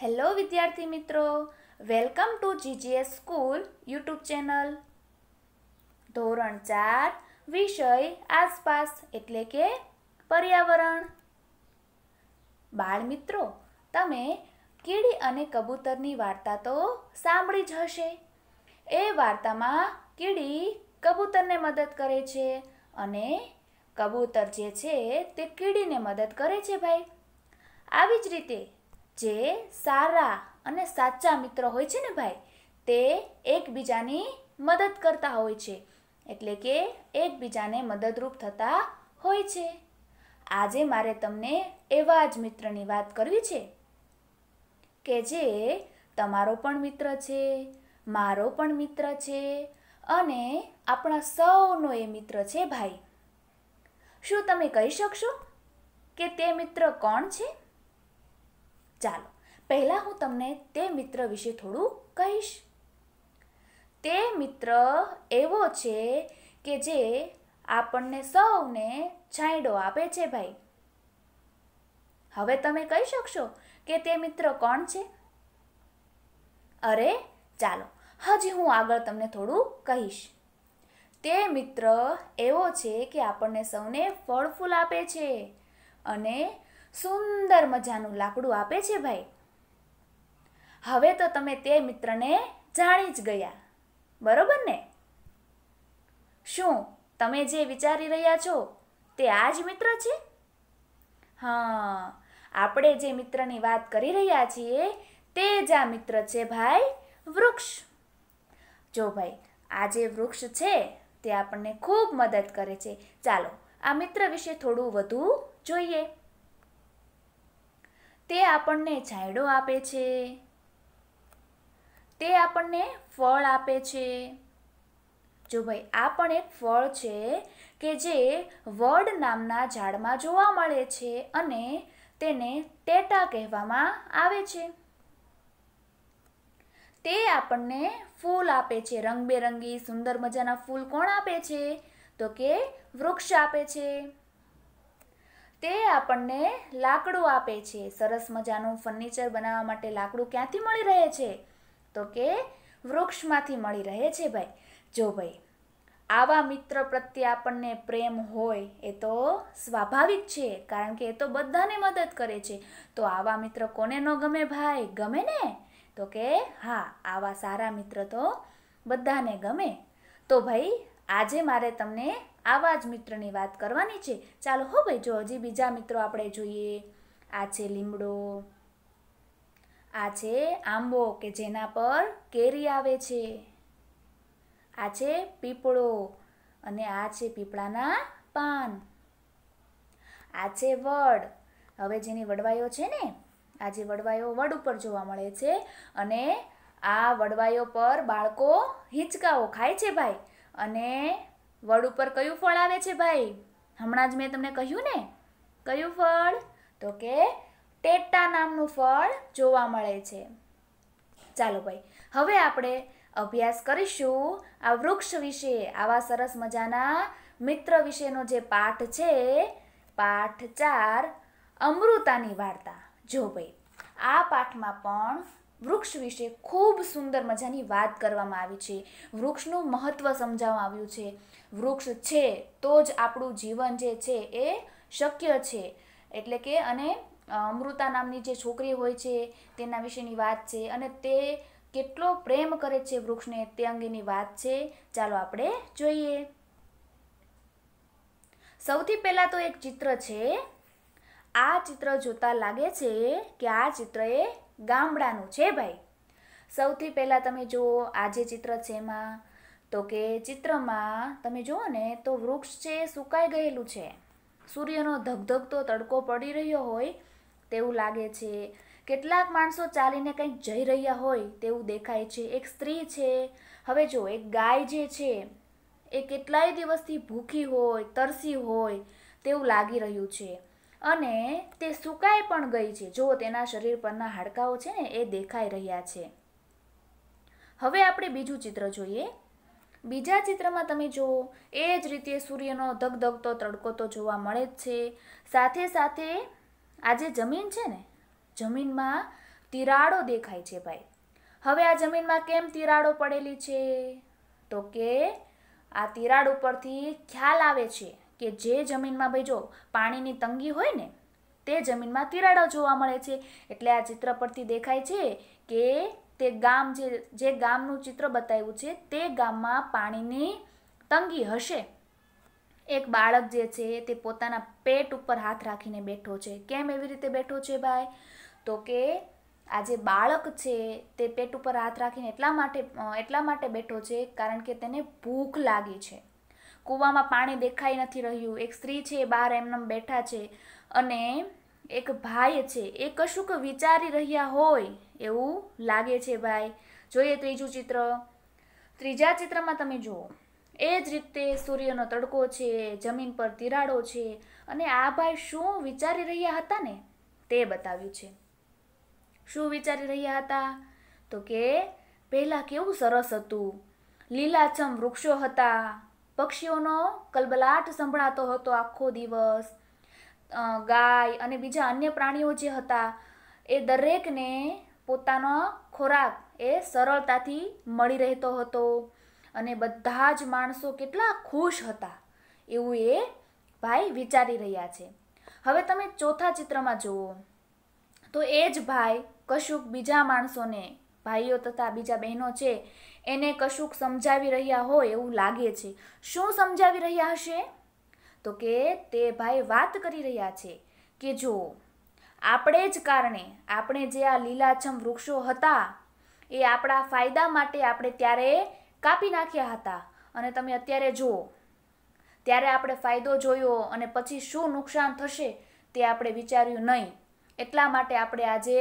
hello વિદ્યાર્થી મિત્રો welcome to GGS school YouTube channel ધોરણ ચાર વિષય આસપાસ એટલે કે પર્યાવરણ બાળ મિત્રો તમે કીડી અને કબૂતરની વાર્તા તો સાંભળી જ હશે એ વાર્તામાં કીડી કબૂતરને મદદ કરે છે અને કબૂતર જે છે તે કીડીને મદદ કરે છે ભાઈ આવી જ રીતે જે સારા અને સાચા મિત્ર હોય છે ને ભાઈ તે એકબીજાની મદદ કરતા હોય છે એટલે કે એકબીજાને મદદરૂપ થતા હોય છે આજે મારે તમને એવા જ મિત્રની વાત કરવી છે કે જે તમારો પણ મિત્ર છે મારો પણ મિત્ર છે અને આપણા સૌનો એ મિત્ર છે ભાઈ શું તમે કહી શકશો કે તે મિત્ર કોણ છે ચાલો પહેલાં હું તમને તે મિત્ર વિશે થોડું કહીશ તે મિત્ર એવો છે કે જે આપણને સૌને છાંયડો આપે છે ભાઈ હવે તમે કહી શકશો કે તે મિત્ર કોણ છે અરે ચાલો હજી હું આગળ તમને થોડું કહીશ તે મિત્ર એવો છે કે આપણને સૌને ફળ ફૂલ આપે છે અને સુંદર મજાનું લાકડું આપે છે ભાઈ હવે તો તમે તે મિત્રને જાણી જ ગયા બરોબર ને શું તમે જે વિચારી રહ્યા છો તે આ જ મિત્ર છે હા આપણે જે મિત્રની વાત કરી રહ્યા છીએ તે જ આ મિત્ર છે ભાઈ વૃક્ષ જો ભાઈ આ જે વૃક્ષ છે તે આપણને ખૂબ મદદ કરે છે ચાલો આ મિત્ર વિશે થોડું વધુ જોઈએ તે આપણને છાંયડો આપે છે તે આપણને ફળ આપે છે જો ભાઈ આ પણ એક ફળ છે કે જે વડ નામના ઝાડમાં જોવા મળે છે અને તેને ટેટા કહેવામાં આવે છે તે આપણને ફૂલ આપે છે રંગબેરંગી સુંદર મજાના ફૂલ કોણ આપે છે તો કે વૃક્ષ આપે છે તે આપણને લાકડું આપે છે સરસ મજાનું ફર્નિચર બનાવવા માટે લાકડું ક્યાંથી મળી રહે છે તો કે વૃક્ષમાંથી મળી રહે છે ભાઈ જો ભાઈ આવા મિત્ર પ્રત્યે આપણને પ્રેમ હોય એ તો સ્વાભાવિક છે કારણ કે એ તો બધાને મદદ કરે છે તો આવા મિત્ર કોને ન ગમે ભાઈ ગમે ને તો કે હા આવા સારા મિત્ર તો બધાને ગમે તો ભાઈ આજે મારે તમને આવા જ મિત્રની વાત કરવાની છે ચાલો હો ભાઈ જો હજી બીજા મિત્રો આપણે જોઈએ આ છે લીમડો આ છે આંબો કે જેના પર કેરી આવે છે આ છે પીપળો અને આ છે પીપળાના પાન આ છે વડ હવે જેની વડવાઈઓ છે ને આ જે વડવાઈઓ વડ ઉપર જોવા મળે છે અને આ વડવાઈઓ પર બાળકો હિંચકાઓ ખાય છે ભાઈ અને વડ ઉપર કયું ફળ આવે છે ભાઈ હમણાં જ મેં તમને કહ્યું ને કયું ફળ તો કે ટેટા નામનું ફળ જોવા મળે છે ચાલો ભાઈ હવે આપણે અભ્યાસ કરીશું આ વૃક્ષ વિશે આવા સરસ મજાના મિત્ર વિશેનો જે પાઠ છે પાઠ ચાર અમૃતાની વાર્તા જો ભાઈ આ પાઠમાં પણ વૃક્ષ વિશે ખૂબ સુંદર મજાની વાત કરવામાં આવી છે વૃક્ષનું મહત્ત્વ સમજાવવામાં આવ્યું છે વૃક્ષ છે તો જ આપણું જીવન જે છે એ શક્ય છે એટલે કે અને અમૃતા નામની જે છોકરી હોય છે તેના વિશેની વાત છે અને તે કેટલો પ્રેમ કરે છે વૃક્ષને તે અંગેની વાત છે ચાલો આપણે જોઈએ સૌથી પહેલાં તો એક ચિત્ર છે આ ચિત્ર જોતાં લાગે છે કે આ ચિત્ર એ ગામડાનું છે ભાઈ સૌથી પહેલાં તમે જુઓ આ જે ચિત્ર છે એમાં તો કે ચિત્રમાં તમે જુઓ ને તો વૃક્ષ છે સુકાઈ ગયેલું છે સૂર્યનો ધગધગતો તડકો પડી રહ્યો હોય તેવું લાગે છે કેટલાક માણસો ચાલીને કંઈક જઈ રહ્યા હોય તેવું દેખાય છે એક સ્ત્રી છે હવે જો એક ગાય જે છે એ કેટલાય દિવસથી ભૂખી હોય તરસી હોય તેવું લાગી રહ્યું છે અને તે સુકાઈ પણ ગઈ છે જો તેના શરીર પરના હાડકાઓ છે ને એ દેખાઈ રહ્યા છે હવે આપણે બીજું ચિત્ર જોઈએ બીજા ચિત્રમાં તમે જુઓ એ જ રીતે સૂર્યનો ધગધગતો તડકો તો જોવા મળે જ છે સાથે સાથે આજે જમીન છે ને જમીનમાં તિરાડો દેખાય છે ભાઈ હવે આ જમીનમાં કેમ તિરાડો પડેલી છે તો કે આ તિરાડ ઉપરથી ખ્યાલ આવે છે કે જે જમીનમાં ભાઈ જો પાણીની તંગી હોય ને તે જમીનમાં તિરાડો જોવા મળે છે એટલે આ ચિત્ર પરથી દેખાય છે કે તે ગામ જે જે ગામનું ચિત્ર બતાવ્યું છે તે ગામમાં પાણીની તંગી હશે એક બાળક જે છે તે પોતાના પેટ ઉપર હાથ રાખીને બેઠો છે કેમ એવી રીતે બેઠો છે ભાઈ તો કે આ જે બાળક છે તે પેટ ઉપર હાથ રાખીને એટલા માટે એટલા માટે બેઠો છે કારણ કે તેને ભૂખ લાગી છે કૂવામાં પાણી દેખાઈ નથી રહ્યું એક સ્ત્રી છે એ બહાર એમને બેઠા છે અને એક ભાઈ છે એ કશુંક વિચારી રહ્યા હોય એવું લાગે છે ભાઈ જોઈએ ત્રીજું ચિત્ર ત્રીજા ચિત્રમાં તમે જુઓ એ જ રીતે સૂર્યનો તડકો છે જમીન પર તિરાડો છે અને આ ભાઈ શું વિચારી રહ્યા હતા ને તે બતાવ્યું છે શું વિચારી રહ્યા હતા તો કે પહેલાં કેવું સરસ હતું લીલાછમ વૃક્ષો હતા પક્ષીઓનો કલબલાટ સંભળાતો હતો આખો દિવસ ગાય અને બીજા અન્ય પ્રાણીઓ જે હતા એ દરેકને પોતાનો ખોરાક એ સરળતાથી મળી રહેતો હતો અને બધા જ માણસો કેટલા ખુશ હતા એવું એ ભાઈ વિચારી રહ્યા છે હવે તમે ચોથા ચિત્રમાં જુઓ તો એ જ ભાઈ કશુંક બીજા માણસોને ભાઈઓ તથા બીજા બહેનો છે એને કશુંક સમજાવી રહ્યા હોય એવું લાગે છે શું સમજાવી રહ્યા હશે તો કે તે ભાઈ વાત કરી રહ્યા છે કે જો આપણે જ કારણે આપણે જે આ લીલાછમ વૃક્ષો હતા એ આપણા ફાયદા માટે આપણે ત્યારે કાપી નાખ્યા હતા અને તમે અત્યારે જુઓ ત્યારે આપણે ફાયદો જોયો અને પછી શું નુકસાન થશે તે આપણે વિચાર્યું નહીં એટલા માટે આપણે આજે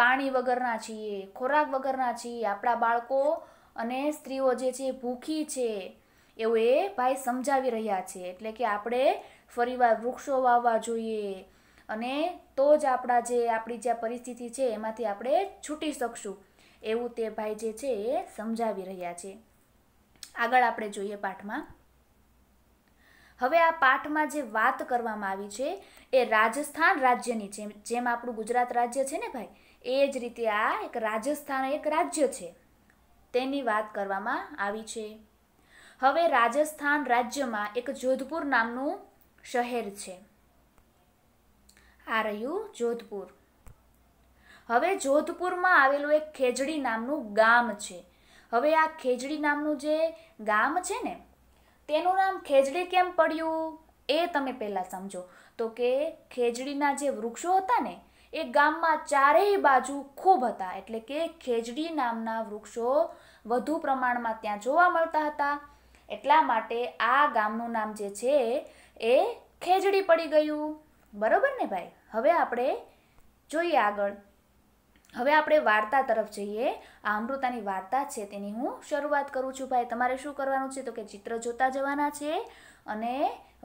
પાણી વગરના છીએ ખોરાક વગરના છીએ આપણા બાળકો અને સ્ત્રીઓ જે છે ભૂખી છે એવું એ ભાઈ સમજાવી રહ્યા છે એટલે કે આપણે ફરીવાર વૃક્ષો વાવવા જોઈએ અને તો જ આપણા જે આપણી જે પરિસ્થિતિ છે એમાંથી આપણે છૂટી શકશું એવું તે ભાઈ જે છે એ સમજાવી રહ્યા છે આગળ આપણે જોઈએ પાઠમાં હવે આ પાઠમાં જે વાત કરવામાં આવી છે એ રાજસ્થાન રાજ્યની છે જેમ આપણું ગુજરાત રાજ્ય છે ને ભાઈ એ જ રીતે આ એક રાજસ્થાન એક રાજ્ય છે તેની વાત કરવામાં આવી છે હવે રાજસ્થાન રાજ્યમાં એક જોધપુર નામનું શહેર છે આ રહ્યું જોધપુર હવે જોધપુરમાં આવેલું એક ખેજડી નામનું ગામ છે હવે આ ખેજડી નામનું જે ગામ છે ને તેનું નામ ખેજડી કેમ પડ્યું એ તમે પહેલાં સમજો તો કે ખેજડીના જે વૃક્ષો હતા ને એ ગામમાં ચારેય બાજુ ખૂબ હતા એટલે કે ખેજડી નામના વૃક્ષો વધુ પ્રમાણમાં ત્યાં જોવા મળતા હતા એટલા માટે આ ગામનું નામ જે છે એ ખેજડી પડી ગયું બરોબર ને ભાઈ હવે આપણે જોઈએ આગળ હવે આપણે વાર્તા તરફ જઈએ આ અમૃતાની વાર્તા છે તેની હું શરૂઆત કરું છું ભાઈ તમારે શું કરવાનું છે તો કે ચિત્ર જોતા જવાના છે અને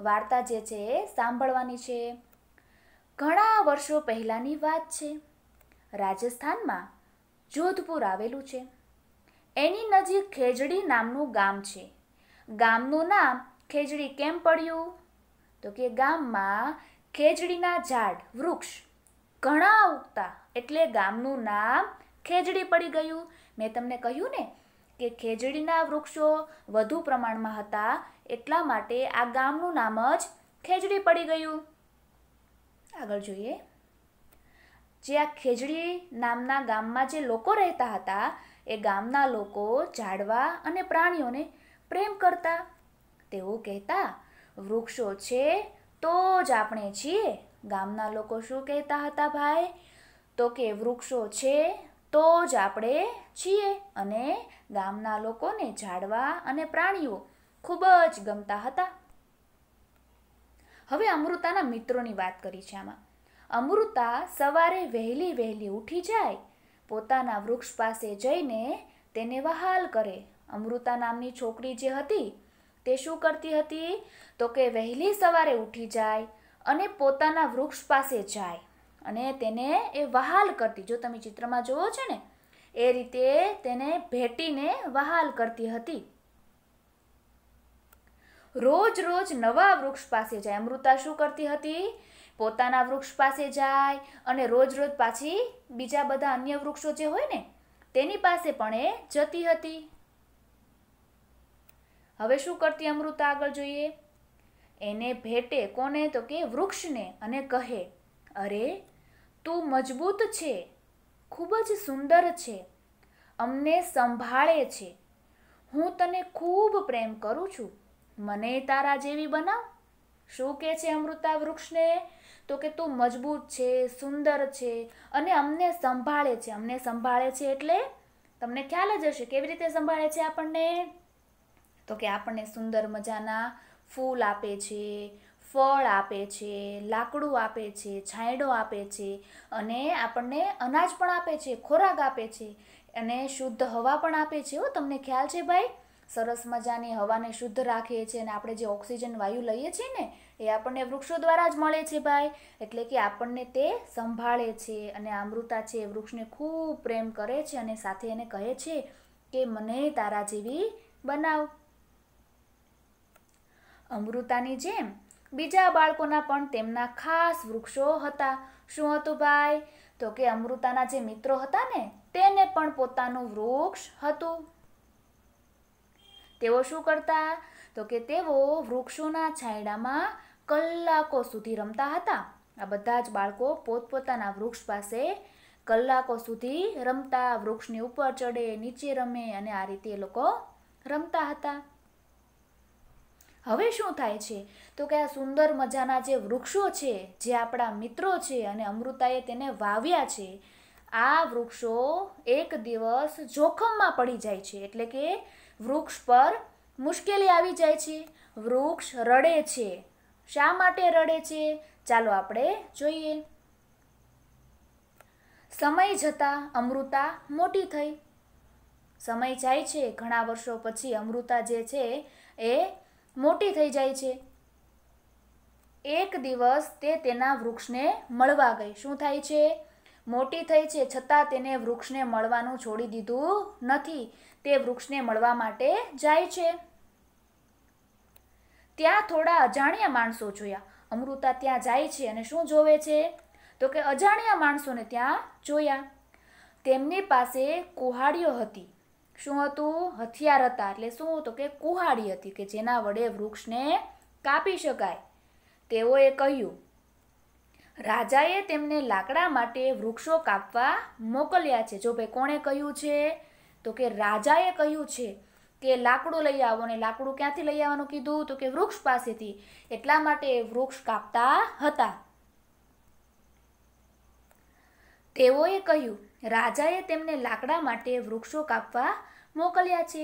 વાર્તા જે છે એ સાંભળવાની છે ઘણા વર્ષો પહેલાંની વાત છે રાજસ્થાનમાં જોધપુર આવેલું છે એની નજીક ખેજડી નામનું ગામ છે ગામનું નામ ખેજડી કેમ પડ્યું તો કે ગામમાં ખેજડીના ઝાડ વૃક્ષ ઘણા ઉગતા એટલે ગામનું નામ ખેજડી પડી ગયું મેં તમને કહ્યું ને કે ખેજડીના વૃક્ષો વધુ પ્રમાણમાં હતા એટલા માટે આ ગામનું નામ જ ખેજડી પડી ગયું આગળ જોઈએ જે આ ખેજડી નામના ગામમાં જે લોકો રહેતા હતા એ ગામના લોકો ઝાડવા અને પ્રાણીઓને પ્રેમ કરતા તેઓ કહેતા વૃક્ષો છે તો જ આપણે છીએ ગામના લોકો શું કહેતા હતા ભાઈ તો કે વૃક્ષો છે તો જ આપણે છીએ અને ગામના લોકોને ઝાડવા અને પ્રાણીઓ ખૂબ જ ગમતા હતા હવે અમૃતાના મિત્રોની વાત કરી છે આમાં અમૃતા સવારે વહેલી વહેલી ઉઠી જાય પોતાના વૃક્ષ પાસે જઈને તેને વહાલ કરે અમૃતા નામની છોકરી જે હતી તે શું કરતી હતી તો કે વહેલી સવારે ઉઠી જાય અને પોતાના વૃક્ષ પાસે જાય અને તેને એ વહાલ કરતી જો તમે ચિત્રમાં જુઓ છો ને એ રીતે તેને ભેટીને વહાલ કરતી હતી રોજ રોજ નવા વૃક્ષ પાસે જાય અમૃતા શું કરતી હતી પોતાના વૃક્ષ પાસે જાય અને રોજ રોજ પાછી બીજા બધા અન્ય વૃક્ષો જે હોય ને તેની પાસે પણ એ જતી હતી હવે શું કરતી અમૃતા આગળ જોઈએ એને ભેટે કોને તો કે વૃક્ષને અને કહે અરે તું મજબૂત છે ખૂબ જ સુંદર છે અમને સંભાળે છે હું તને ખૂબ પ્રેમ કરું છું મને તારા જેવી બનાવ શું કહે છે અમૃતા વૃક્ષને તો કે તું મજબૂત છે સુંદર છે અને અમને સંભાળે છે અમને સંભાળે છે એટલે તમને ખ્યાલ જ હશે કેવી રીતે સંભાળે છે આપણને તો કે આપણને સુંદર મજાના ફૂલ આપે છે ફળ આપે છે લાકડું આપે છે છાંયડો આપે છે અને આપણને અનાજ પણ આપે છે ખોરાક આપે છે અને શુદ્ધ હવા પણ આપે છે હો તમને ખ્યાલ છે ભાઈ સરસ મજાની હવાને શુદ્ધ રાખે છે અને આપણે જે ઓક્સિજન વાયુ લઈએ છીએ ને એ આપણને વૃક્ષો દ્વારા જ મળે છે ભાઈ એટલે કે આપણને તે સંભાળે છે અને અમૃતા છે એ વૃક્ષને ખૂબ પ્રેમ કરે છે અને સાથે એને કહે છે કે મને તારા જેવી બનાવ અમૃતાની જેમ બીજા બાળકોના પણ તેમના ખાસ વૃક્ષો હતા શું હતું ભાઈ તો કે અમૃતાના જે મિત્રો હતા ને તેને પણ પોતાનું વૃક્ષ હતું તેઓ શું કરતા તો કે તેઓ વૃક્ષોના છાંયડામાં કલાકો સુધી રમતા હતા આ બધા જ બાળકો પોતપોતાના વૃક્ષ પાસે કલાકો સુધી રમતા વૃક્ષની ઉપર ચડે નીચે રમે અને આ રીતે એ લોકો રમતા હતા હવે શું થાય છે તો કે આ સુંદર મજાના જે વૃક્ષો છે જે આપણા મિત્રો છે અને અમૃતાએ તેને વાવ્યા છે આ વૃક્ષો એક દિવસ જોખમમાં પડી જાય છે એટલે કે વૃક્ષ પર મુશ્કેલી આવી જાય છે વૃક્ષ રડે છે શા માટે રડે છે ચાલો આપણે જોઈએ સમય જતાં અમૃતા મોટી થઈ સમય જાય છે ઘણા વર્ષો પછી અમૃતા જે છે એ મોટી થઈ જાય છે એક દિવસ તે તેના વૃક્ષને મળવા ગઈ શું થાય છે મોટી થઈ છે છતાં તેને વૃક્ષને મળવાનું છોડી દીધું નથી તે વૃક્ષને મળવા માટે જાય છે ત્યાં થોડા અજાણ્યા માણસો જોયા અમૃતા ત્યાં જાય છે અને શું જોવે છે તો કે અજાણ્યા માણસોને ત્યાં જોયા તેમની પાસે કુહાડીઓ હતી શું હતું હથિયાર હતા એટલે શું તો કે કુહાડી હતી કે જેના વડે વૃક્ષને કાપી શકાય તેઓએ કહ્યું રાજાએ તેમને લાકડા માટે વૃક્ષો કાપવા મોકલ્યા છે જો ભાઈ કોણે કહ્યું છે તો કે રાજાએ કહ્યું છે કે લાકડું લઈ આવો ને લાકડું ક્યાંથી લઈ આવવાનું કીધું તો કે વૃક્ષ પાસેથી એટલા માટે વૃક્ષ કાપતા હતા તેઓએ કહ્યું રાજાએ તેમને લાકડા માટે વૃક્ષો કાપવા મોકલ્યા છે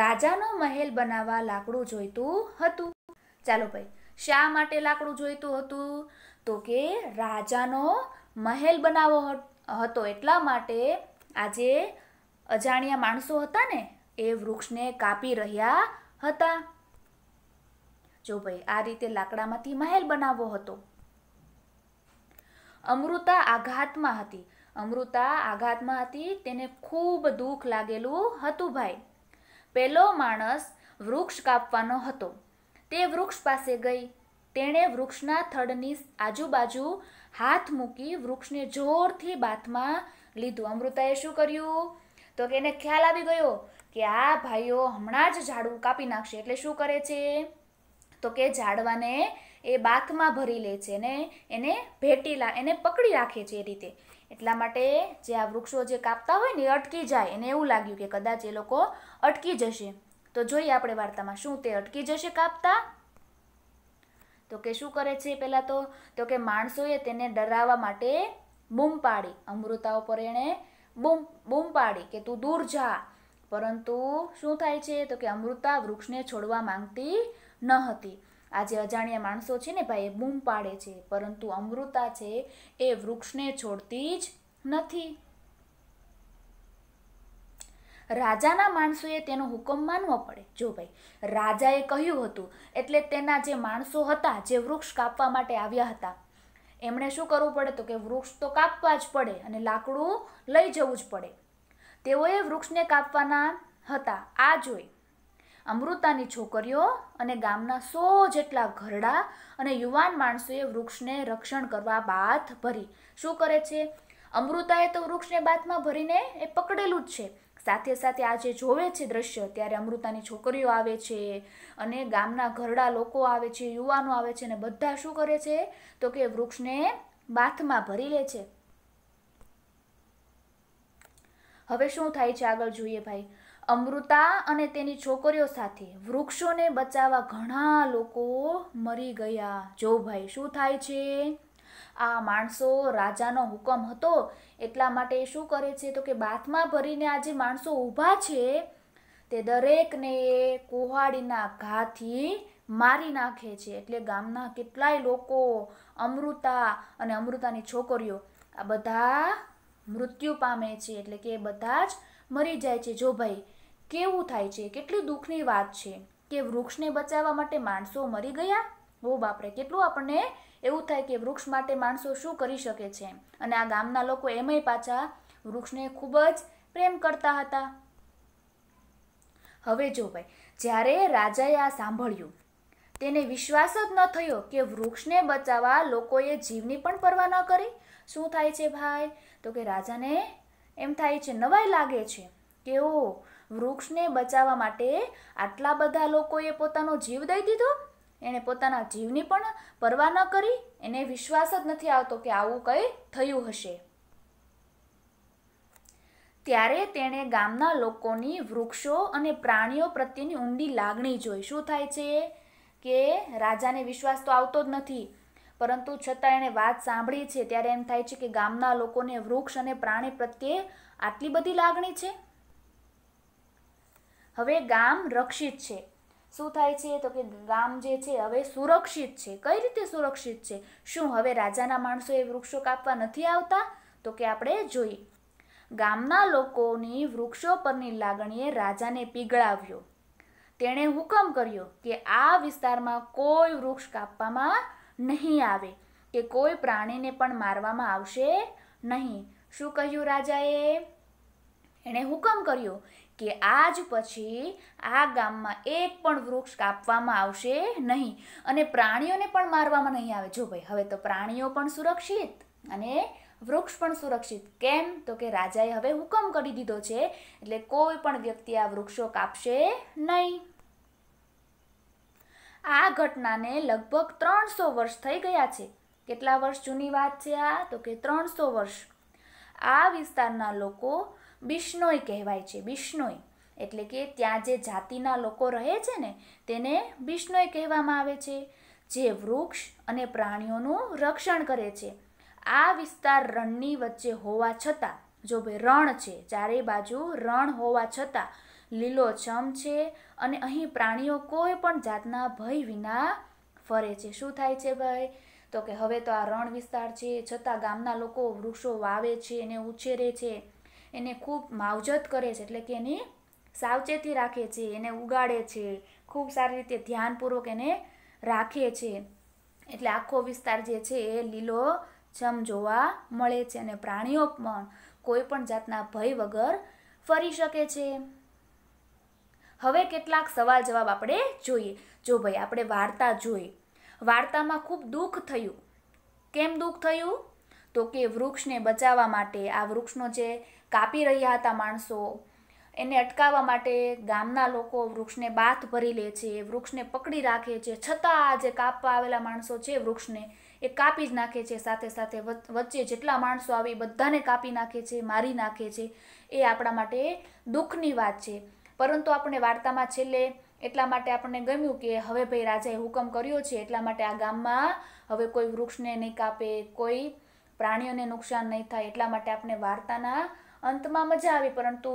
રાજાનો મહેલ બનાવવા લાકડું જોઈતું હતું ચાલો ભાઈ શા માટે લાકડું જોઈતું હતું તો કે રાજાનો મહેલ બનાવવો હતો એટલા માટે આજે અજાણ્યા માણસો હતા ને એ વૃક્ષને કાપી રહ્યા હતા જો ભાઈ આ રીતે લાકડામાંથી મહેલ બનાવવો હતો અમૃતા આઘાતમાં હતી અમૃતા આઘાતમાં હતી તેને ખૂબ દુઃખ લાગેલું હતું ભાઈ પેલો માણસ વૃક્ષ કાપવાનો હતો તે વૃક્ષ પાસે ગઈ તેણે વૃક્ષના થડની આજુબાજુ હાથ મૂકી વૃક્ષને જોરથી બાથમાં લીધું અમૃતાએ શું કર્યું તો કે એને ખ્યાલ આવી ગયો કે આ ભાઈઓ હમણાં જ ઝાડવું કાપી નાખશે એટલે શું કરે છે તો કે ઝાડવાને એ બાથમાં ભરી લે છે ને એને ભેટી એને પકડી રાખે છે એ રીતે એટલા માટે જે આ વૃક્ષો જે કાપતા હોય ને એ અટકી જાય એને એવું લાગ્યું કે કદાચ એ લોકો અટકી જશે તો જોઈએ આપણે વાર્તામાં શું તે અટકી જશે કાપતા તો કે શું કરે છે પહેલાં તો તો કે માણસોએ તેને ડરાવવા માટે બૂમ પાડી અમૃતા ઉપર એણે બૂમ બૂમ પાડી કે તું દૂર જા પરંતુ શું થાય છે તો કે અમૃતા વૃક્ષને છોડવા માંગતી ન હતી આજે અજાણ્યા માણસો છે ને ભાઈ એ બૂમ પાડે છે પરંતુ અમૃતા છે એ વૃક્ષને છોડતી જ નથી રાજાના માણસોએ તેનો હુકમ માનવો પડે જો ભાઈ રાજાએ કહ્યું હતું એટલે તેના જે માણસો હતા જે વૃક્ષ કાપવા માટે આવ્યા હતા એમણે શું કરવું પડે તો કે વૃક્ષ તો કાપવા જ પડે અને લાકડું લઈ જવું જ પડે તેઓએ વૃક્ષને કાપવાના હતા આ જોઈ અમૃતાની છોકરીઓ અને ગામના સો જેટલા ઘરડા અને યુવાન માણસોએ વૃક્ષને રક્ષણ કરવા બાથ ભરી શું કરે છે અમૃતાએ તો વૃક્ષને બાથમાં ભરીને એ પકડેલું જ છે સાથે સાથે આ જે જોવે છે દ્રશ્ય ત્યારે અમૃતાની છોકરીઓ આવે છે અને ગામના ઘરડા લોકો આવે છે યુવાનો આવે છે અને બધા શું કરે છે તો કે વૃક્ષને બાથમાં ભરી લે છે હવે શું થાય છે આગળ જોઈએ ભાઈ અમૃતા અને તેની છોકરીઓ સાથે વૃક્ષોને બચાવવા ઘણા લોકો મરી ગયા જો ભાઈ શું થાય છે આ માણસો રાજાનો હુકમ હતો એટલા માટે શું કરે છે તો કે બાથમાં ભરીને આ જે માણસો ઊભા છે તે દરેકને એ કુહાડીના ઘાથી મારી નાખે છે એટલે ગામના કેટલાય લોકો અમૃતા અને અમૃતાની છોકરીઓ આ બધા મૃત્યુ પામે છે એટલે કે બધા જ મરી જાય છે જો ભાઈ કેવું થાય છે કેટલી દુઃખની વાત છે કે વૃક્ષને બચાવવા માટે માણસો મરી ગયા હો બાપરે કેટલું આપણને એવું થાય કે વૃક્ષ માટે માણસો શું કરી શકે છે અને આ ગામના લોકો એમય પાછા વૃક્ષને ખૂબ જ પ્રેમ કરતા હતા હવે જો ભાઈ જ્યારે રાજાએ આ સાંભળ્યું તેને વિશ્વાસ જ ન થયો કે વૃક્ષને બચાવવા લોકોએ જીવની પણ પરવા ન કરી શું થાય છે ભાઈ તો કે રાજાને એમ થાય છે નવાઈ લાગે છે કે ઓ વૃક્ષને બચાવવા માટે આટલા બધા લોકોએ પોતાનો જીવ દઈ દીધો એણે પોતાના જીવની પણ પરવા ન કરી એને વિશ્વાસ જ નથી આવતો કે આવું કંઈ થયું હશે ત્યારે તેણે ગામના લોકોની વૃક્ષો અને પ્રાણીઓ પ્રત્યેની ઊંડી લાગણી જોઈ શું થાય છે કે રાજાને વિશ્વાસ તો આવતો જ નથી પરંતુ છતાં એણે વાત સાંભળી છે ત્યારે એમ થાય છે કે ગામના લોકોને વૃક્ષ અને પ્રાણી પ્રત્યે આટલી બધી લાગણી છે હવે ગામ રક્ષિત છે શું થાય છે તો કે ગામ જે છે હવે સુરક્ષિત છે કઈ રીતે સુરક્ષિત છે શું હવે રાજાના માણસો એ વૃક્ષો કાપવા નથી આવતા તો કે આપણે જોઈએ ગામના લોકોની વૃક્ષો પરની લાગણીએ રાજાને પીગળાવ્યો તેણે હુકમ કર્યો કે આ વિસ્તારમાં કોઈ વૃક્ષ કાપવામાં નહીં આવે કે કોઈ પ્રાણીને પણ મારવામાં આવશે નહીં શું કહ્યું રાજાએ એણે હુકમ કર્યો કે આજ પછી આ ગામમાં એક પણ વૃક્ષ કાપવામાં આવશે નહીં અને પ્રાણીઓને પણ મારવામાં નહીં આવે જો ભાઈ હવે તો પ્રાણીઓ પણ સુરક્ષિત અને વૃક્ષ પણ સુરક્ષિત કેમ તો કે રાજાએ હવે હુકમ કરી દીધો છે એટલે કોઈ પણ વ્યક્તિ આ વૃક્ષો કાપશે નહીં આ ઘટનાને લગભગ ત્રણસો વર્ષ થઈ ગયા છે કેટલા વર્ષ જૂની વાત છે આ તો કે ત્રણસો વર્ષ આ વિસ્તારના લોકો બિશ્નોઈ કહેવાય છે બિશ્નોઈ એટલે કે ત્યાં જે જાતિના લોકો રહે છે ને તેને બિશ્નોઈ કહેવામાં આવે છે જે વૃક્ષ અને પ્રાણીઓનું રક્ષણ કરે છે આ વિસ્તાર રણની વચ્ચે હોવા છતાં જો ભાઈ રણ છે ચારે બાજુ રણ હોવા છતાં લીલોછમ છે અને અહીં પ્રાણીઓ કોઈ પણ જાતના ભય વિના ફરે છે શું થાય છે ભાઈ તો કે હવે તો આ રણ વિસ્તાર છે છતાં ગામના લોકો વૃક્ષો વાવે છે એને ઉછેરે છે એને ખૂબ માવજત કરે છે એટલે કે એની સાવચેતી રાખે છે એને ઉગાડે છે ખૂબ સારી રીતે ધ્યાનપૂર્વક એને રાખે છે એટલે આખો વિસ્તાર જે છે એ લીલો જમ જોવા મળે છે અને પ્રાણીઓ પણ કોઈ પણ જાતના ભય વગર ફરી શકે છે હવે કેટલાક સવાલ જવાબ આપણે જોઈએ જો ભાઈ આપણે વાર્તા જોઈએ વાર્તામાં ખૂબ દુઃખ થયું કેમ દુઃખ થયું તો કે વૃક્ષને બચાવવા માટે આ વૃક્ષનો જે કાપી રહ્યા હતા માણસો એને અટકાવવા માટે ગામના લોકો વૃક્ષને બાથ ભરી લે છે વૃક્ષને પકડી રાખે છે છતાં જે કાપવા આવેલા માણસો છે વૃક્ષને એ કાપી જ નાખે છે સાથે સાથે વચ્ચે જેટલા માણસો આવે એ બધાને કાપી નાખે છે મારી નાખે છે એ આપણા માટે દુઃખની વાત છે પરંતુ આપણે વાર્તામાં છેલ્લે એટલા માટે આપણને ગમ્યું કે હવે ભાઈ રાજાએ હુકમ કર્યો છે એટલા માટે આ ગામમાં હવે કોઈ વૃક્ષને નહીં કાપે કોઈ પ્રાણીઓને નુકસાન નહીં થાય એટલા માટે આપણે વાર્તાના અંતમાં મજા આવી પરંતુ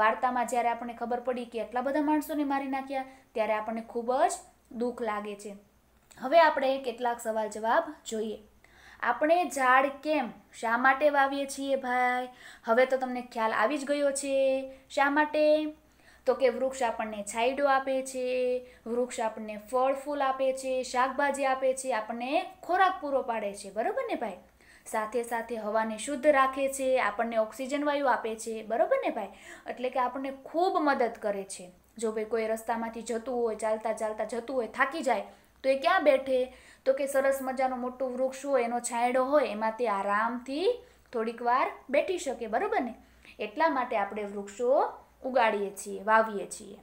વાર્તામાં જ્યારે આપણને ખબર પડી કે એટલા બધા માણસોને મારી નાખ્યા ત્યારે આપણને ખૂબ જ દુઃખ લાગે છે હવે આપણે કેટલાક સવાલ જવાબ જોઈએ આપણે ઝાડ કેમ શા માટે વાવીએ છીએ ભાઈ હવે તો તમને ખ્યાલ આવી જ ગયો છે શા માટે તો કે વૃક્ષ આપણને છાંયડો આપે છે વૃક્ષ આપણને ફળ ફૂલ આપે છે શાકભાજી આપે છે આપણને ખોરાક પૂરો પાડે છે બરાબર ને ભાઈ સાથે સાથે હવાને શુદ્ધ રાખે છે આપણને ઓક્સિજન વાયુ આપે છે બરાબર ને ભાઈ એટલે કે આપણને ખૂબ મદદ કરે છે જો ભાઈ કોઈ રસ્તામાંથી જતું હોય ચાલતા ચાલતા જતું હોય થાકી જાય તો એ ક્યાં બેઠે તો કે સરસ મજાનું મોટું વૃક્ષ હોય એનો છાંયડો હોય એમાં તે આરામથી થોડીક વાર બેઠી શકે બરાબર ને એટલા માટે આપણે વૃક્ષો ઉગાડીએ છીએ વાવીએ છીએ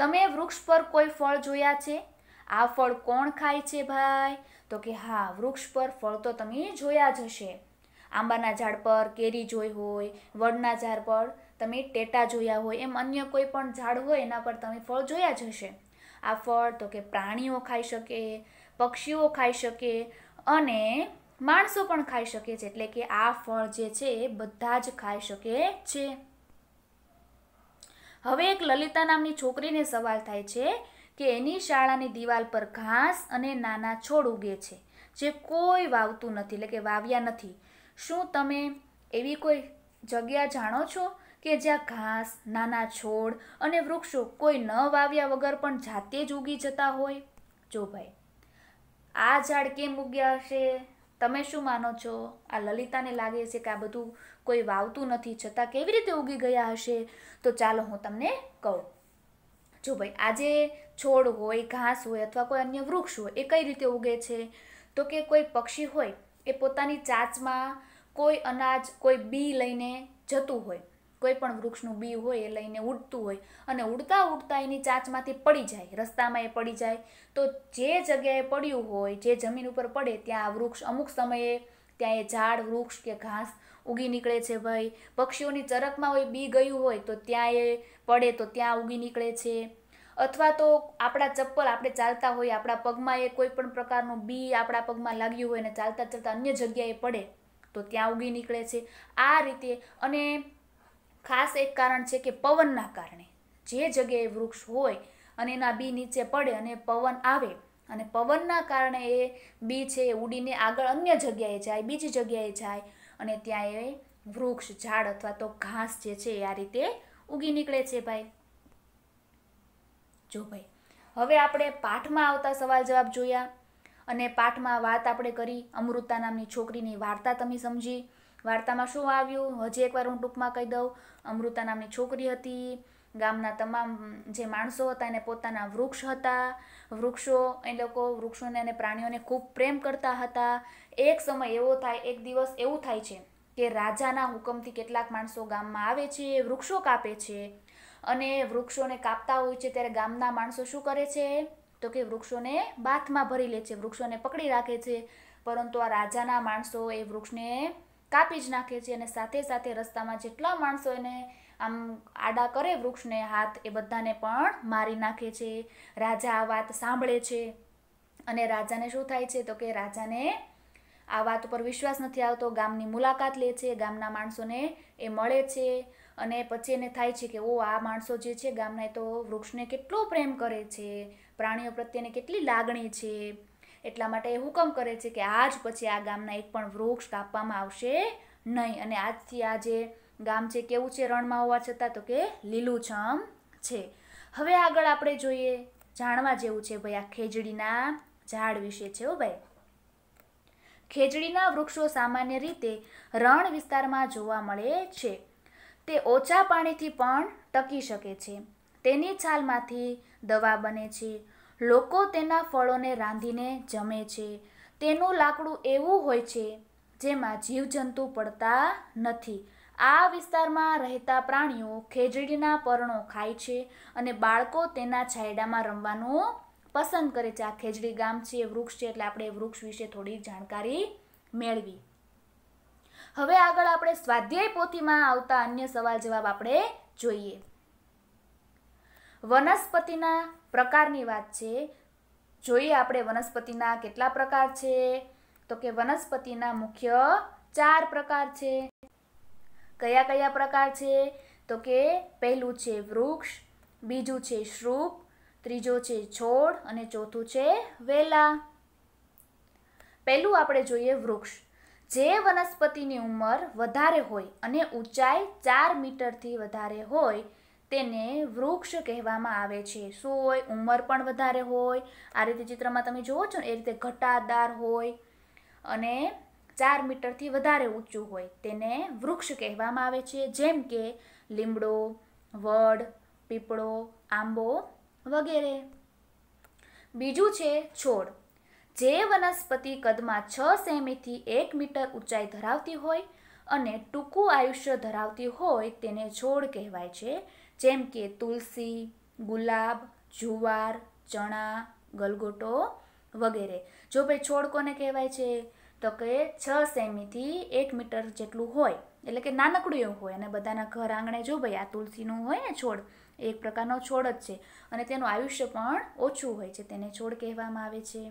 તમે વૃક્ષ પર કોઈ ફળ જોયા છે આ ફળ કોણ ખાય છે ભાઈ તો કે હા વૃક્ષ પર ફળ તો તમે જોયા જ હશે આંબાના ઝાડ પર કેરી જોઈ હોય વડના ઝાડ પર તમે ટેટા જોયા હોય એમ અન્ય કોઈ પણ ઝાડ હોય એના પર તમે ફળ જોયા જ હશે આ ફળ તો કે પ્રાણીઓ ખાઈ શકે પક્ષીઓ ખાઈ શકે અને માણસો પણ ખાઈ શકે છે એટલે કે આ ફળ જે છે એ બધા જ ખાઈ શકે છે હવે એક લલિતા નામની છોકરીને સવાલ થાય છે કે એની શાળાની દિવાલ પર ઘાસ અને નાના છોડ ઉગે છે જે કોઈ વાવતું નથી એટલે કે વાવ્યા નથી શું તમે એવી કોઈ જગ્યા જાણો છો કે જ્યાં ઘાસ નાના છોડ અને વૃક્ષો કોઈ ન વાવ્યા વગર પણ જાતે જ ઉગી જતા હોય જો ભાઈ આ ઝાડ કેમ ઉગ્યા હશે તમે શું માનો છો આ લલિતાને લાગે છે કે આ બધું કોઈ વાવતું નથી છતાં કેવી રીતે ઉગી ગયા હશે તો ચાલો હું તમને કહું જો ભાઈ આજે છોડ હોય ઘાસ હોય અથવા કોઈ અન્ય વૃક્ષ હોય એ કઈ રીતે ઉગે છે તો કે કોઈ પક્ષી હોય એ પોતાની ચાંચમાં કોઈ અનાજ કોઈ બી લઈને જતું હોય કોઈ પણ વૃક્ષનું બી હોય એ લઈને ઉડતું હોય અને ઉડતા ઉડતા એની ચાંચમાંથી પડી જાય રસ્તામાં એ પડી જાય તો જે જગ્યાએ પડ્યું હોય જે જમીન ઉપર પડે ત્યાં આ વૃક્ષ અમુક સમયે ત્યાં એ ઝાડ વૃક્ષ કે ઘાસ ઉગી નીકળે છે ભાઈ પક્ષીઓની ચરકમાં હોય બી ગયું હોય તો ત્યાં એ પડે તો ત્યાં ઉગી નીકળે છે અથવા તો આપણા ચપ્પલ આપણે ચાલતા હોઈએ આપણા પગમાં એ કોઈ પણ પ્રકારનું બી આપણા પગમાં લાગ્યું હોય અને ચાલતા ચાલતા અન્ય જગ્યાએ પડે તો ત્યાં ઉગી નીકળે છે આ રીતે અને ખાસ એક કારણ છે કે પવનના કારણે જે જગ્યાએ વૃક્ષ હોય અને એના બી નીચે પડે અને પવન આવે અને પવનના કારણે એ બી છે એ ઉડીને આગળ અન્ય જગ્યાએ જાય બીજી જગ્યાએ જાય અને ત્યાં એ વૃક્ષ ઝાડ અથવા તો ઘાસ જે છે એ આ રીતે ઉગી નીકળે છે ભાઈ જો ભાઈ હવે આપણે પાઠમાં આવતા સવાલ જવાબ જોયા અને પાઠમાં વાત આપણે કરી અમૃતા નામની છોકરીની વાર્તા તમે સમજી વાર્તામાં શું આવ્યું હજી એકવાર હું ટૂંકમાં કહી દઉં અમૃતા નામની છોકરી હતી ગામના તમામ જે માણસો હતા એને પોતાના વૃક્ષ હતા વૃક્ષો એ લોકો વૃક્ષોને અને પ્રાણીઓને ખૂબ પ્રેમ કરતા હતા એક સમય એવો થાય એક દિવસ એવું થાય છે કે રાજાના હુકમથી કેટલાક માણસો ગામમાં આવે છે વૃક્ષો કાપે છે અને વૃક્ષોને કાપતા હોય છે ત્યારે ગામના માણસો શું કરે છે તો કે વૃક્ષોને બાથમાં ભરી લે છે વૃક્ષોને પકડી રાખે છે પરંતુ આ રાજાના માણસો એ વૃક્ષને કાપી જ નાખે છે અને સાથે સાથે રસ્તામાં જેટલા માણસો એને આમ આડા કરે વૃક્ષને હાથ એ બધાને પણ મારી નાખે છે રાજા આ વાત સાંભળે છે અને રાજાને શું થાય છે તો કે રાજાને આ વાત ઉપર વિશ્વાસ નથી આવતો ગામની મુલાકાત લે છે ગામના માણસોને એ મળે છે અને પછી એને થાય છે કે ઓ આ માણસો જે છે ગામના તો વૃક્ષને કેટલો પ્રેમ કરે છે પ્રાણીઓ પ્રત્યેને કેટલી લાગણી છે એટલા માટે એ હુકમ કરે છે કે આજ પછી આ ગામના એક પણ વૃક્ષ કાપવામાં આવશે નહીં અને આજથી આ જે ગામ છે કેવું છે રણમાં હોવા છતાં તો કે લીલુંછમ છે હવે આગળ આપણે જોઈએ જાણવા જેવું છે ભાઈ આ ખેજડીના ઝાડ વિશે છે હો ભાઈ ખેજડીના વૃક્ષો સામાન્ય રીતે રણ વિસ્તારમાં જોવા મળે છે તે ઓછા પાણીથી પણ ટકી શકે છે તેની છાલમાંથી દવા બને છે લોકો તેના ફળોને રાંધીને જમે છે તેનું લાકડું એવું હોય છે જેમાં જીવજંતુ પડતા નથી આ વિસ્તારમાં રહેતા પ્રાણીઓ ખેજડીના પર્ણો ખાય છે અને બાળકો તેના છાયડામાં રમવાનું પસંદ કરે છે આ ખેજડી ગામ છે વૃક્ષ છે એટલે આપણે વૃક્ષ વિશે થોડી જાણકારી મેળવી હવે આગળ આપણે સ્વાધ્યાય પોથીમાં આવતા અન્ય સવાલ જવાબ આપણે જોઈએ વનસ્પતિના પ્રકારની વાત છે જોઈએ આપણે વનસ્પતિના કેટલા પ્રકાર છે તો કે વનસ્પતિના મુખ્ય ચાર પ્રકાર છે કયા કયા પ્રકાર છે તો કે પહેલું છે વૃક્ષ બીજું છે શ્રુપ ત્રીજો છે છોડ અને ચોથું છે વેલા પહેલું આપણે જોઈએ વૃક્ષ જે વનસ્પતિની ઉંમર વધારે હોય અને ઊંચાઈ ચાર મીટરથી વધારે હોય તેને વૃક્ષ કહેવામાં આવે છે શું હોય ઉંમર પણ વધારે હોય આ રીતે ચિત્રમાં તમે જુઓ છો ને એ રીતે ઘટાદાર હોય અને ચાર મીટરથી વધારે ઊંચું હોય તેને વૃક્ષ કહેવામાં આવે છે જેમ કે લીમડો વડ પીપળો આંબો વગેરે બીજું છે છોડ જે વનસ્પતિ કદમાં છ સેમીથી એક મીટર ઊંચાઈ ધરાવતી હોય અને ટૂંકું આયુષ્ય ધરાવતી હોય તેને છોડ કહેવાય છે જેમ કે તુલસી ગુલાબ જુવાર ચણા ગલગોટો વગેરે જો ભાઈ છોડ કોને કહેવાય છે તો કે છ સેમીથી એક મીટર જેટલું હોય એટલે કે નાનકડું એવું હોય અને બધાના ઘર આંગણે જો ભાઈ આ તુલસીનું હોય ને છોડ એક પ્રકારનો છોડ જ છે અને તેનું આયુષ્ય પણ ઓછું હોય છે તેને છોડ કહેવામાં આવે છે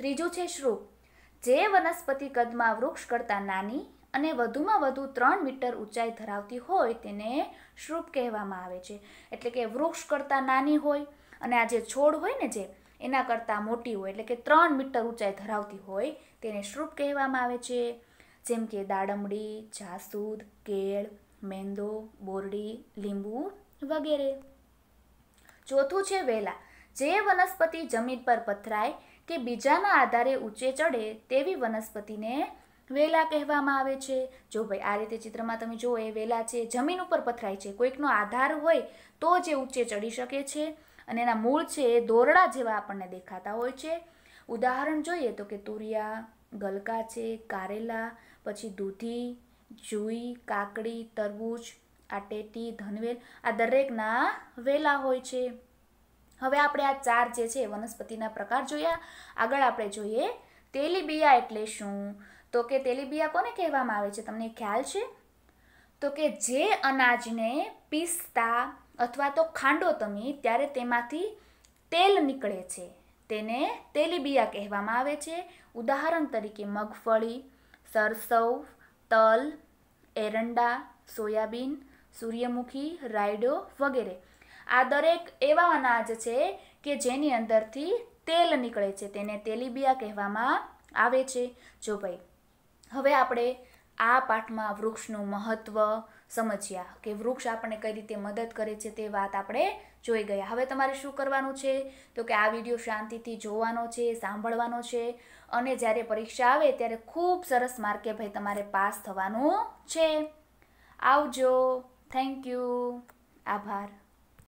ત્રીજું છે શ્રુપ જે વનસ્પતિ કદમાં વૃક્ષ કરતાં નાની અને વધુમાં વધુ ત્રણ મીટર ઊંચાઈ ધરાવતી હોય તેને શ્રુપ કહેવામાં આવે છે એટલે કે વૃક્ષ કરતાં નાની હોય અને આ જે છોડ હોય ને જે એના કરતાં મોટી હોય એટલે કે ત્રણ મીટર ઊંચાઈ ધરાવતી હોય તેને શ્રુપ કહેવામાં આવે છે જેમ કે દાડમડી જાસૂદ કેળ મેંદો બોરડી લીંબુ વગેરે ચોથું છે વેલા જે વનસ્પતિ જમીન પર પથરાય કે બીજાના આધારે ઊંચે ચડે તેવી વનસ્પતિને વેલા કહેવામાં આવે છે જો ભાઈ આ રીતે ચિત્રમાં તમે જુઓ એ વેલા છે જમીન ઉપર પથરાય છે કોઈકનો આધાર હોય તો જે ઊંચે ચડી શકે છે અને એના મૂળ છે એ દોરડા જેવા આપણને દેખાતા હોય છે ઉદાહરણ જોઈએ તો કે તુરિયા ગલકા છે કારેલા પછી દૂધી જુઈ કાકડી તરબૂચ આ ટેટી ધનવેલ આ દરેકના વેલા હોય છે હવે આપણે આ ચાર જે છે વનસ્પતિના પ્રકાર જોયા આગળ આપણે જોઈએ તેલીબિયા એટલે શું તો કે તેલીબિયા કોને કહેવામાં આવે છે તમને ખ્યાલ છે તો કે જે અનાજને પીસતા અથવા તો ખાંડો તમે ત્યારે તેમાંથી તેલ નીકળે છે તેને તેલીબિયા કહેવામાં આવે છે ઉદાહરણ તરીકે મગફળી સરસવ તલ એરંડા સોયાબીન સૂર્યમુખી રાયડો વગેરે આ દરેક એવા અનાજ છે કે જેની અંદરથી તેલ નીકળે છે તેને તેલીબિયા કહેવામાં આવે છે જો ભાઈ હવે આપણે આ પાઠમાં વૃક્ષનું મહત્ત્વ સમજ્યા કે વૃક્ષ આપણને કઈ રીતે મદદ કરે છે તે વાત આપણે જોઈ ગયા હવે તમારે શું કરવાનું છે તો કે આ વિડીયો શાંતિથી જોવાનો છે સાંભળવાનો છે અને જ્યારે પરીક્ષા આવે ત્યારે ખૂબ સરસ માર્કે ભાઈ તમારે પાસ થવાનું છે આવજો થેન્ક યુ આભાર